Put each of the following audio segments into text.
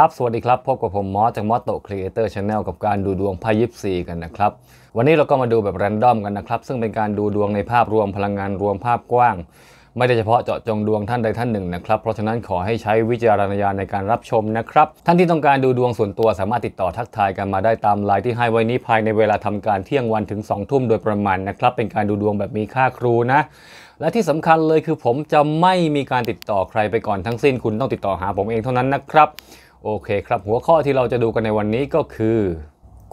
ครับสวัสดีครับ พบกับผมมอสจากมอสโตครีเอเตอร์ชาแนลกับการดูดวงไพ่ยิปซีกันนะครับ วันนี้เราก็มาดูแบบแรนดอมกันนะครับ ซึ่งเป็นการดูดวงในภาพรวมพลังงานรวมภาพกว้างไม่ได้เฉพาะเจาะจงดวงท่านใดท่านหนึ่งนะครับ เพราะฉะนั้นขอให้ใช้วิจารณญาณในการรับชมนะครับ ท่านที่ต้องการดูดวงส่วนตัวสามารถติดต่อทักทายกันมาได้ตามไลน์ที่ให้ไว้นี้ภายในเวลาทำการเที่ยงวันถึง2องทุ่มโดยประมาณนะครับ เป็นการดูดวงแบบมีค่าครูนะ และที่สำคัญเลยคือผมจะไม่มีการติดต่อใครไปก่อนทั้งสิ้นคุณต้องติดต่อหาผมเองเท่านั้นนะครับโอเคครับหัวข้อที่เราจะดูกันในวันนี้ก็คือ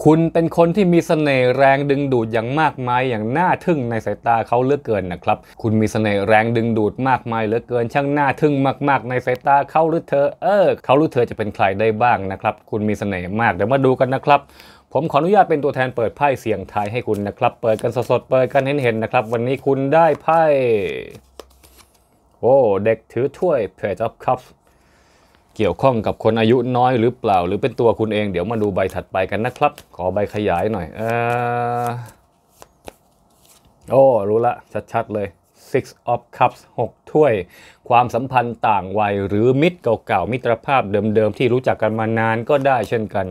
คุณเป็นคนที่มีสเสน่ห์แรงดึงดูดอย่างมากมายอย่างน่าทึ่งในสายตาเขาเลือกเกินนะครับ คุณมีสเสน่ห์แรงดึงดูดมากมายเหลือเกิน ช่างน่าทึ่งมากๆในสายตาเขาหรือเธอเออ เขาหรือเธอจะเป็นใครได้บ้างนะครับ คุณมีสเสน่ห์มาก เดี๋ยวมาดูกันนะครับ ผมขออนุญาตเป็นตัวแทนเปิดไพ่เสียงทายให้คุณนะครับ เปิดกันสดๆเปิดกันเห็นๆนะครับ วันนี้คุณได้ไพ่ โอ้เด็กถือถ้วย Page of Cups เกี่ยวข้องกับคนอายุน้อยหรือเปล่า หรือเป็นตัวคุณเองเดี๋ยวมาดูใบถัดไปกันนะครับ ขอใบขยายหน่อยออโอ้ รู้ละชัด ๆ เลย Six of Cups 6 ถ้วย ความสัมพันธ์ต่างวัยหรือมิตรเก่า ๆ มิตรภาพเดิม ๆ ที่รู้จักกันมานานก็ได้เช่นกัน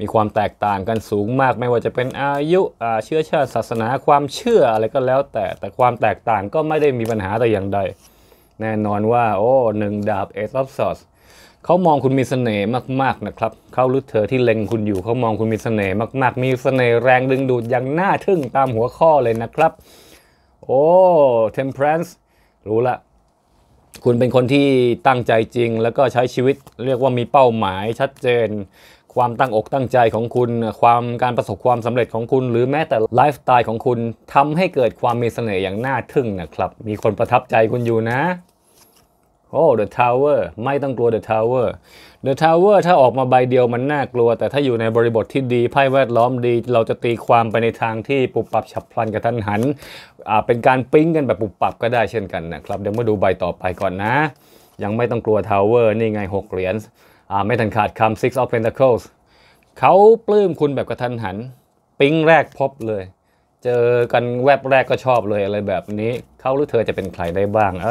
มีความแตกต่างกันสูงมากไม่ว่าจะเป็นอายุเชื้อชาติศาสนาความเชื่ออะไรก็แล้วแต่แต่ความแตกต่างก็ไม่ได้มีปัญหาแต่อย่างใด แน่นอนว่าโอ้หนึ่งดาบเอซอฟซอสเขามองคุณมีเสน่ห์มากๆนะครับ เขาหรือเธอที่เล็งคุณอยู่ เขามองคุณมีเสน่ห์มากๆ มีเสน่ห์แรงดึงดูดอย่างน่าทึ่งตามหัวข้อเลยนะครับ โอ้เทมเพลนส์รู้ละคุณเป็นคนที่ตั้งใจจริงแล้วก็ใช้ชีวิตเรียกว่ามีเป้าหมายชัดเจน ความตั้งอกตั้งใจของคุณ ความการประสบความสำเร็จของคุณ หรือแม้แต่ไลฟ์สไตล์ของคุณทำให้เกิดความมีเสน่ห์อย่างน่าทึ่งนะครับมีคนประทับใจคุณอยู่นะโอ้ The Tower ไม่ต้องกลัว The Tower The Tower ถ้าออกมาใบเดียวมันน่ากลัว แต่ถ้าอยู่ในบริบทที่ดีไพ่แวดล้อมดี เราจะตีความไปในทางที่ปุบปับฉับพลันกระทันหัน เป็นการปิ้งกันแบบปุบปับก็ได้เช่นกันนะครับ เดี๋ยวมาดูใบต่อไปก่อนนะ ยังไม่ต้องกลัว Tower นี่ไง 6 เหรียญไม่ทันขาดคำ Six of Pentacles เขาปลื้มคุณแบบกระทันหัน ปิ้งแรกพบเลยเจอกันแวบแรกก็ชอบเลยอะไรแบบนี้เขาหรือเธอจะเป็นใครได้บ้างเอ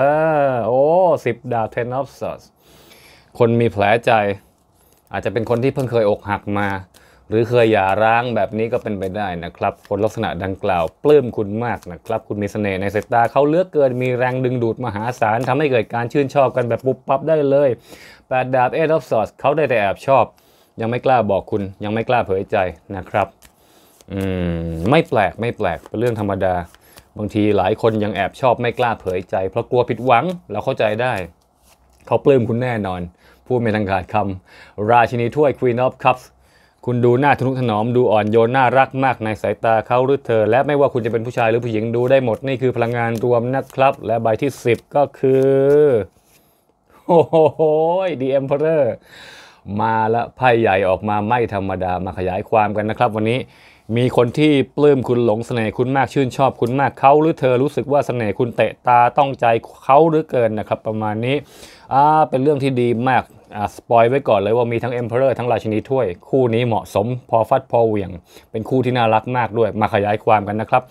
อโอ้สิบดาวเทนอฟสอสคนมีแผลใจ อาจจะเป็นคนที่เพิ่งเคยอกหักมา หรือเคยหย่าร้างแบบนี้ก็เป็นไปได้นะครับ คนลักษณะดังกล่าว ปลื้มคุณมากนะครับ คุณมีสเสน่ห์ในสายตาเขาเลือกเกินมีแรงดึงดูดมหาศาลทำให้เกิดการชื่นชอบกันแบบปุบปั๊บได้เลยแปดดาบเอ็ดอฟสอสเขาได้แต่แอบชอบ ยังไม่กล้าบอกคุณ ยังไม่กล้าเผยใจนะครับอืมไม่แปลกไม่แปลกเป็นเรื่องธรรมดา บางทีหลายคนยังแอบชอบไม่กล้าเผยใจ เพราะกลัวผิดหวังเราเข้าใจได้ เขาปลื้มคุณแน่นอน พูดไม่ทางการคำราชินีถ้วย Queen of Cups คุณดูหน้าทนุถนอม ดูอ่อนโยนน่ารักมากในสายตาเขาหรือเธอ และไม่ว่าคุณจะเป็นผู้ชายหรือผู้หญิงดูได้หมด นี่คือพลังงานรวมนะครับ และใบที่ 10 ก็คือโอ้โหดีเอ็มเพอร์มาและไพ่ใหญ่ออกมาไม่ธรรมดามาขยายความกันนะครับ วันนี้มีคนที่ปลื้มคุณหลงเสน่ห์คุณมากชื่นชอบคุณมากเขาหรือเธอรู้สึกว่าเสน่ห์คุณเตะตาต้องใจเขาหรือเกินนะครับ ประมาณนี้อ่าเป็นเรื่องที่ดีมากสปอยไว้ก่อนเลยว่ามีทั้ง Emperor ทั้งราชินีถ้วยคู่นี้เหมาะสมพอฟัดพอเหวี่ยงเป็นคู่ที่น่ารักมากด้วยมาขยายความกันนะครับ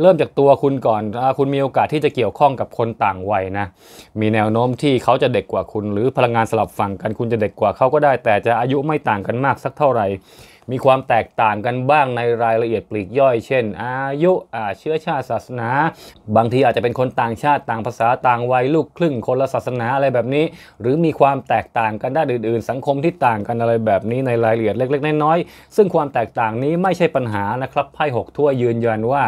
เริ่มจากตัวคุณก่อนอคุณมีโอกาสที่จะเกี่ยวข้องกับคนต่างวัยนะ มีแนวโน้มที่เขาจะเด็กกว่าคุณหรือพลังงานสลับฝั่งกันคุณจะเด็กกว่าเขาก็ได้ แต่จะอายุไม่ต่างกันมากสักเท่าไหร่มีความแตกต่างกันบ้างในรายละเอียดปลีกย่อย เช่น อายุอาเชื้อชาติศาสนา บางทีอาจจะเป็นคนต่างชาติต่างภาษาต่างวัยลูกครึ่งคนละศาสนาอะไรแบบนี้ หรือมีความแตกต่างกันด้านอื่น ๆ สังคมที่ต่างกันอะไรแบบนี้ในรายละเอียดเล็ก ๆ น้อยๆ ซึ่งความแตกต่างนี้ไม่ใช่ปัญหานะครับ ไพ่หกทั่วยืนยันว่า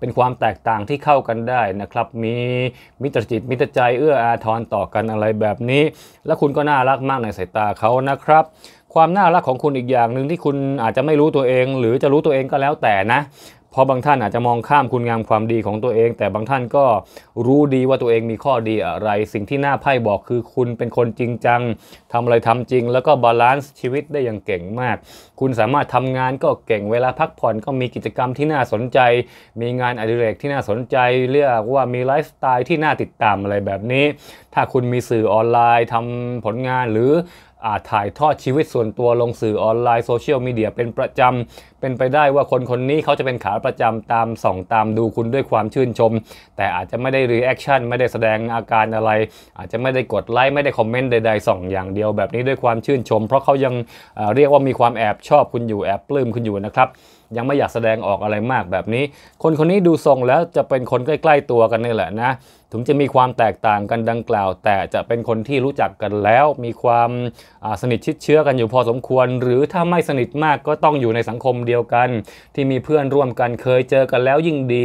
เป็นความแตกต่างที่เข้ากันได้นะครับ มีมิตรจิตมิตรใจเอื้ออาทรต่อกันอะไรแบบนี้ และคุณก็น่ารักมากในสายตาเขานะครับความน่ารักของคุณอีกอย่างหนึ่งที่คุณอาจจะไม่รู้ตัวเองหรือจะรู้ตัวเองก็แล้วแต่นะ เพราะบางท่านอาจจะมองข้ามคุณงามความดีของตัวเอง แต่บางท่านก็รู้ดีว่าตัวเองมีข้อดีอะไร สิ่งที่น่าไพ่บอกคือคุณเป็นคนจริงจังทำอะไรทำจริงแล้วก็บาลานซ์ชีวิตได้อย่างเก่งมากคุณสามารถทำงานก็เก่งเวลาพักผ่อนก็มีกิจกรรมที่น่าสนใจ มีงานอดิเรกที่น่าสนใจเรียกว่ามีไลฟ์สไตล์ที่น่าติดตามอะไรแบบนี้ถ้าคุณมีสื่อออนไลน์ทำผลงานหรืออาจถ่ายทอดชีวิตส่วนตัวลงสื่อออนไลน์โซเชียลมีเดียเป็นประจำเป็นไปได้ว่าคนคนนี้เขาจะเป็นขาประจำตามส่องตามดูคุณด้วยความชื่นชม แต่อาจจะไม่ได้รีแอคชั่นไม่ได้แสดงอาการอะไร อาจจะไม่ได้กดไลค์ไม่ได้คอมเมนต์ใดๆส่องอย่างเดียวแบบนี้ด้วยความชื่นชม เพราะเขายังเรียกว่ามีความแอบชอบคุณอยู่แอบปลื้มคุณอยู่นะครับยังไม่อยากแสดงออกอะไรมากแบบนี้ คนคนนี้ดูทรงแล้วจะเป็นคนใกล้ๆตัวกันนี่แหละนะึงจะมีความแตกต่างกันดังกล่าว แต่จะเป็นคนที่รู้จักกันแล้ว มีความสนิทชิดเชื้อกันอยู่พอสมควร หรือถ้าไม่สนิทมากก็ต้องอยู่ในสังคมเดียวกัน ที่มีเพื่อนร่วมกันเคยเจอกันแล้วยิ่งดี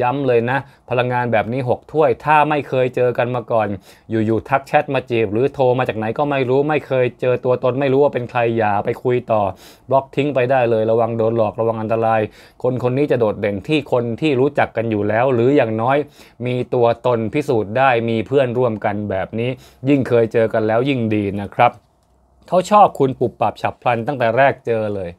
ย้ำเลยนะ พลังงานแบบนี้6ถ้วยถ้าไม่เคยเจอกันมาก่อน อยู่ๆทักแชทมาจีบ หรือโทรมาจากไหนก็ไม่รู้ไม่เคยเจอตัวตน ไม่รู้ว่าเป็นใครอย่าไปคุยต่อ บล็อกทิ้งไปได้เลยระวังโดนหลอกระวังอันตราย คนคนนี้จะโดดเด่นที่คนที่รู้จักกันอยู่แล้ว หรืออย่างน้อยมีตัวตนพิสูจน์ได้มีเพื่อนร่วมกันแบบนี้ ยิ่งเคยเจอกันแล้วยิ่งดีนะครับเขาชอบคุณปุบปับฉับพลันตั้งแต่แรกเจอเลย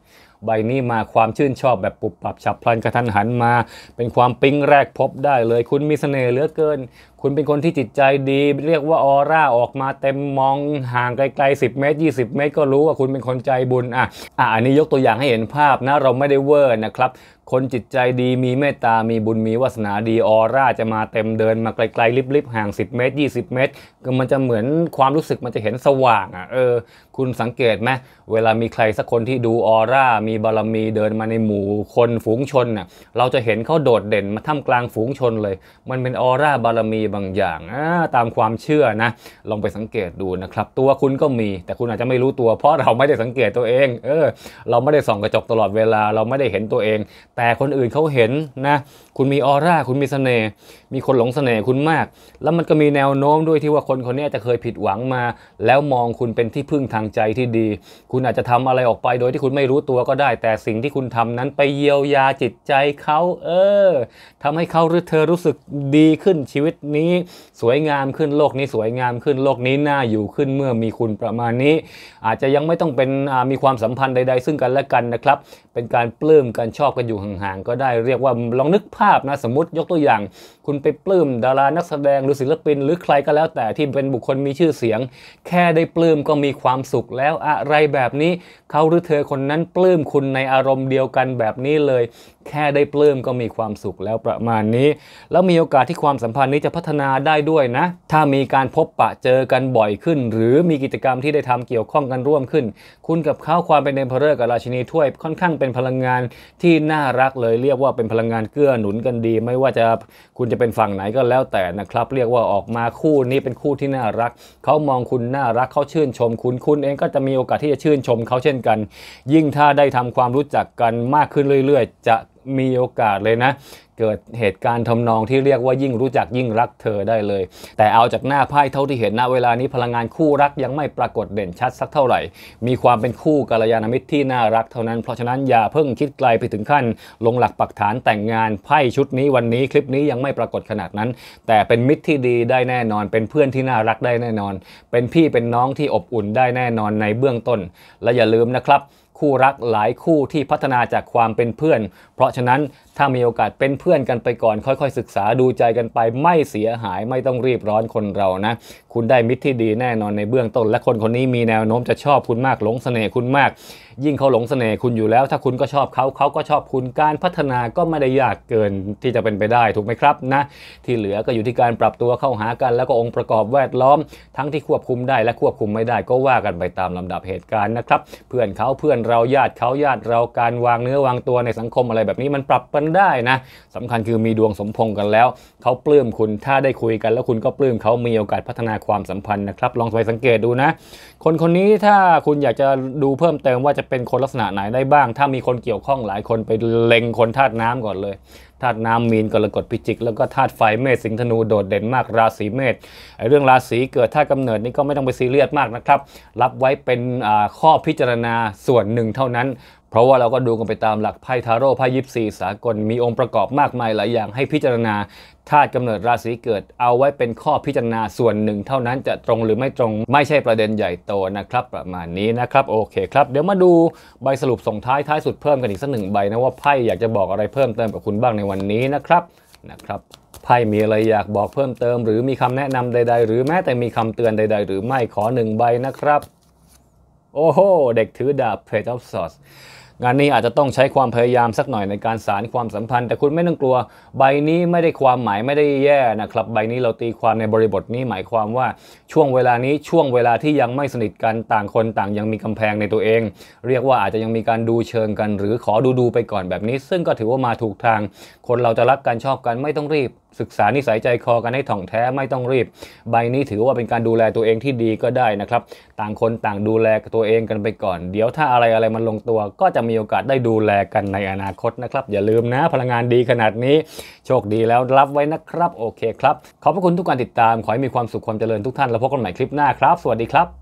ใบนี้มาความชื่นชอบแบบปุบปับฉับพลันกระทันหันมา เป็นความปิ๊งแรกพบได้ เลยคุณมีเสน่ห์เหลือเกิน คุณเป็นคนที่จิตใจดี เรียกว่าออร่าออกมาเต็มมอง ห่างไกลๆ10เมตร 20เมตรก็รู้ว่าคุณเป็นคนใจบุญอ่ะอ่ะอันนี้ยกตัวอย่างให้เห็นภาพนะเราไม่ได้เวอร์นะครับคนจิตใจดีมีเมตตามีบุญมีวาสนาดี ออร่าจะมาเต็มเดินมาไกลๆลิบๆห่าง 10 เมตร 20 เมตรก็มันจะเหมือนความรู้สึกมันจะเห็นสว่างอ่ะเออคุณสังเกตไหมเวลามีใครสักคนที่ดูออร่า มีบารมีเดินมาในหมู่คนฝูงชนน่ะเราจะเห็นเขาโดดเด่นมาท่ามกลางฝูงชนเลย มันเป็นออร่าบารมีบางอย่างตามความเชื่อนะลองไปสังเกตดูนะครับตัวคุณก็มี แต่คุณอาจจะไม่รู้ตัว เพราะเราไม่ได้สังเกตตัวเอง เออเราไม่ได้ส่องกระจกตลอดเวลาเราไม่ได้เห็นตัวเองแต่คนอื่นเขาเห็นนะ คุณมีออร่า คุณมีสเสน่ห์มีคนหลงสเสน่ห์คุณมาก แล้วมันก็มีแนวโน้มด้วยที่ว่าคนคนนี้จะเคยผิดหวังมาแล้วมองคุณเป็นที่พึ่งทางใจที่ดี คุณอาจจะทำอะไรออกไปโดยที่คุณไม่รู้ตัวก็ได้ แต่สิ่งที่คุณทำนั้นไปเยียวยาจิตใจเขาเออทำให้เขาหรือเธอรู้สึกดีขึ้น ชีวิตนี้สวยงามขึ้นโลกนี้สวยงามขึ้นโลกนี้น่าอยู่ขึ้น เมื่อมีคุณประมาณนี้ อาจจะยังไม่ต้องเป็นมีความสัมพันธ์ใดๆ ซึ่งกันและกันนะครับเป็นการปลื้มการชอบกันอยู่ห่างๆก็ได้เรียกว่าลองนึกภาพนะ สมมติยกตัวอย่าง คุณไปปลื้มดารานักแสดงหรือศิลปิน หรือใครก็แล้วแต่ที่เป็นบุคคลมีชื่อเสียง แค่ได้ปลื้มก็มีความสุขแล้วอะไรแบบนี้เขาหรือเธอคนนั้นปลื้มคุณในอารมณ์เดียวกันแบบนี้เลยแค่ได้ปลื้มก็มีความสุขแล้วประมาณนี้ แล้วมีโอกาสที่ความสัมพันธ์นี้จะพัฒนาได้ด้วยนะ ถ้ามีการพบปะเจอกันบ่อยขึ้น หรือมีกิจกรรมที่ได้ทำเกี่ยวข้องกันร่วมขึ้น คุณกับเขาความเป็นเดมเพอเรอร์กับราชินีถ้วยค่อนข้างเป็นพลังงานที่น่ารักเลยเรียกว่าเป็นพลังงานเกื้อหนุนกันดี ไม่ว่าจะคุณจะเป็นฝั่งไหนก็แล้วแต่นะครับ เรียกว่าออกมาคู่นี้เป็นคู่ที่น่ารักเขามองคุณน่ารักเขาชื่นชม คุณคุณเองก็จะมีโอกาสที่จะชื่นชมเขาเช่นกัน ยิ่งถ้าได้ทำความรู้จักกันมากขึ้นเรื่อยๆ จะมีโอกาสเลยนะ เกิดเหตุการณ์ทำนองที่เรียกว่ายิ่งรู้จักยิ่งรักเธอได้เลย แต่เอาจากหน้าไพ่เท่าที่เห็นณเวลานี้พลังงานคู่รักยังไม่ปรากฏเด่นชัดสักเท่าไหร่ มีความเป็นคู่กัลยาณมิตรที่น่ารักเท่านั้น เพราะฉะนั้นอย่าเพิ่งคิดไกลไปถึงขั้น ลงหลักปักฐานแต่งงานไพ่ชุดนี้วันนี้คลิปนี้ยังไม่ปรากฏขนาดนั้น แต่เป็นมิตรที่ดีได้แน่นอน เป็นเพื่อนที่น่ารักได้แน่นอน เป็นพี่เป็นน้องที่อบอุ่นได้แน่นอนในเบื้องต้นและอย่าลืมนะครับคู่รักหลายคู่ที่พัฒนาจากความเป็นเพื่อน เพราะฉะนั้นถ้ามีโอกาสเป็นเพื่อนกันไปก่อนค่อยๆ ศึกษาดูใจกันไปไม่เสียหายไม่ต้องรีบร้อนคนเรานะ คุณได้มิตรที่ดีแน่นอนในเบื้องต้น และคนคนนี้มีแนวโน้มจะชอบคุณมากหลงเสน่ห์คุณมากยิ่งเขาหลงเสน่ห์คุณอยู่แล้ว ถ้าคุณก็ชอบเขาเขาก็ชอบคุณการพัฒนาก็ไม่ได้ยากเกินที่จะเป็นไปได้ถูกไหมครับนะ ที่เหลือก็อยู่ที่การปรับตัวเข้าหากัน แล้วก็องค์ประกอบแวดล้อม ทั้งที่ควบคุมได้และควบคุมไม่ได้ก็ว่ากันไปตามลำดับเหตุการณ์นะครับ เพื่อนเขาเพื่อนเราญาติเขาญาติเราการวางเนื้อวางตัวในสังคมอะไรแบบนี้มันปรับกันได้นะสำคัญคือมีดวงสมพงกันแล้วเขาปลื้มคุณถ้าได้คุยกัน แล้วคุณก็ปลื้มเขามีโอกาสพัฒนาความสัมพันธ์นะครับ ลองไปสังเกตดูนะ คนคนนี้ถ้าคุณอยากจะดูเพิ่มเติมว่าจะะเป็นคนลักษณะไหนได้บ้าง ถ้ามีคนเกี่ยวข้องหลายคนไปเล็งคนธาตุน้ำก่อนเลยธาตุน้ำมีนกรกฎพิจิก แล้วก็ธาตุไฟเมษสิงธนูโดดเด่นมาก ราศีเมษเรื่องราศีเกิดธาตุกำเนิดนี่ก็ไม่ต้องไปซีเรียสมากนะครับ รับไว้เป็นข้อพิจารณาส่วนหนึ่งเท่านั้น เพราะว่าเราก็ดูกันไปตามหลักไพ่ทาโร่ไพ่ยิปซีสากลมีองค์ประกอบมากมายหลายอย่างให้พิจารณาธาตุกำเนิดราศีเกิดเอาไว้เป็นข้อพิจารณาส่วนหนึ่งเท่านั้นจะตรงหรือไม่ตรงไม่ใช่ประเด็นใหญ่โตนะครับประมาณนี้นะครับโอเคครับเดี๋ยวมาดูใบสรุปส่งท้ายท้ายสุดเพิ่มกันอีกสักหนึ่งใบนะว่าไพ่อยากจะบอกอะไรเพิ่มเติมกับคุณบ้างในวันนี้นะครับนะครับไพ่มีอะไรอยากบอกเพิ่มเติม หรือมีคำแนะนำใด ๆ หรือแม้แต่มีคำเตือนใด ๆ หรือไม่ขอหนึ่งใบนะครับโอ้โหเด็กถือดาบเพจออฟซอสงานนี้อาจจะต้องใช้ความพยายามสักหน่อยในการสารความสัมพันธ์ แต่คุณไม่ต้องกลัว ใบนี้ไม่ได้ความหมายไม่ได้แย่นะครับใบนี้เราตีความในบริบทนี้หมายความว่า ช่วงเวลานี้ช่วงเวลาที่ยังไม่สนิทกันต่างคนต่างยังมีกำแพงในตัวเอง เรียกว่าอาจจะยังมีการดูเชิงกัน หรือขอดูดูไปก่อนแบบนี้ ซึ่งก็ถือว่ามาถูกทางคนเราจะรักกันชอบกันไม่ต้องรีบศึกษานิสัยใจคอกันให้ถ่องแท้ไม่ต้องรีบ ใบนี้ถือว่าเป็นการดูแลตัวเองที่ดีก็ได้นะครับ ต่างคนต่างดูแลตัวเองกันไปก่อน เดี๋ยวถ้าอะไรอะไรมันลงตัวก็จะมีโอกาสได้ดูแลกันในอนาคตนะครับ อย่าลืมนะพลังงานดีขนาดนี้ โชคดีแล้วรับไว้นะครับ โอเคครับขอบพระคุณทุกการติดตาม ขอให้มีความสุขความเจริญทุกท่าน แล้วพบกันใหม่คลิปหน้าครับ สวัสดีครับ